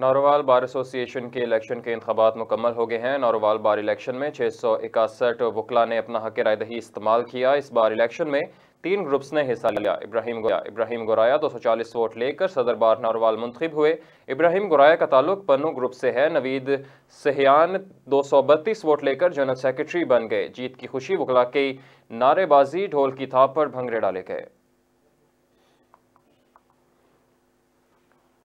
नारोवाल बार एसोसिएशन के इलेक्शन के इंतबात मुकम्मल हो गए हैं नारोवाल बार इलेक्शन में छः सौ इकसठ वकला ने अपना हक रायदही इस्तेमाल किया इस बार इलेक्शन में तीन ग्रुप्स ने हिस्सा लिया इब्राहिम गोया इब्राहिम गोराया दो सौ चालीस वोट लेकर सदर बार नारोवाल मुंतब हुए इब्राहिम गोराया का ताल्लुक पन्नू ग्रुप से है नवीद सहयान दो सौ बत्तीस वोट लेकर जनरल सेक्रेटरी बन गए जीत की खुशी वकला की नारेबाजी ढोल की थाप पर भंगड़े डाले गए